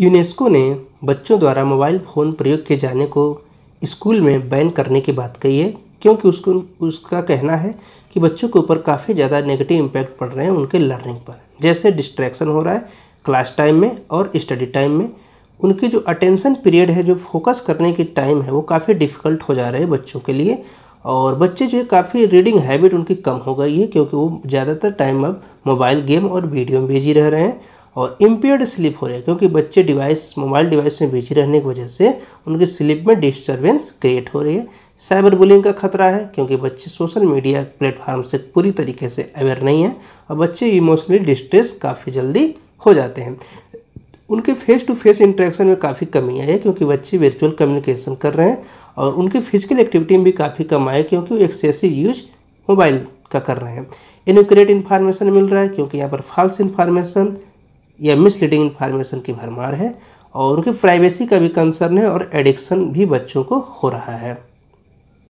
UNESCO ने बच्चों द्वारा मोबाइल फ़ोन प्रयोग किए जाने को स्कूल में बैन करने की बात कही है क्योंकि उसको उसका कहना है कि बच्चों के ऊपर काफ़ी ज़्यादा नेगेटिव इम्पैक्ट पड़ रहे हैं उनके लर्निंग पर जैसे डिस्ट्रैक्शन हो रहा है क्लास टाइम में और स्टडी टाइम में उनकी जो अटेंशन पीरियड है जो फोकस करने की टाइम है वो काफ़ी डिफ़िकल्ट हो जा रहे हैं बच्चों के लिए और बच्चे जो है काफ़ी रीडिंग हैबिट उनकी कम हो गई है क्योंकि वो ज़्यादातर टाइम अब मोबाइल गेम और वीडियो में बिजी रह रहे हैं और इम्पेयर्ड स्लिप हो रहा है क्योंकि बच्चे डिवाइस मोबाइल डिवाइस में बिजी रहने की वजह से उनकी स्लिप में डिस्टर्बेंस क्रिएट हो रही है साइबर बुलिंग का खतरा है क्योंकि बच्चे सोशल मीडिया प्लेटफॉर्म से पूरी तरीके से अवेयर नहीं है और बच्चे इमोशनली डिस्ट्रेस काफ़ी जल्दी हो जाते हैं उनके फेस टू फेस इंट्रैक्शन में काफ़ी कमी आई है क्योंकि बच्चे वर्चुअल कम्युनिकेशन कर रहे हैं और उनकी फिजिकल एक्टिविटी में भी काफ़ी कम आए क्योंकि वो एक्सेसिव यूज मोबाइल का कर रहे हैं इनक्रेट इन्फॉर्मेशन मिल रहा है क्योंकि यहाँ पर फॉल्स इन्फॉर्मेशन यह मिसलीडिंग इन्फॉर्मेशन की भरमार है और उनकी प्राइवेसी का भी कंसर्न है और एडिक्शन भी बच्चों को हो रहा है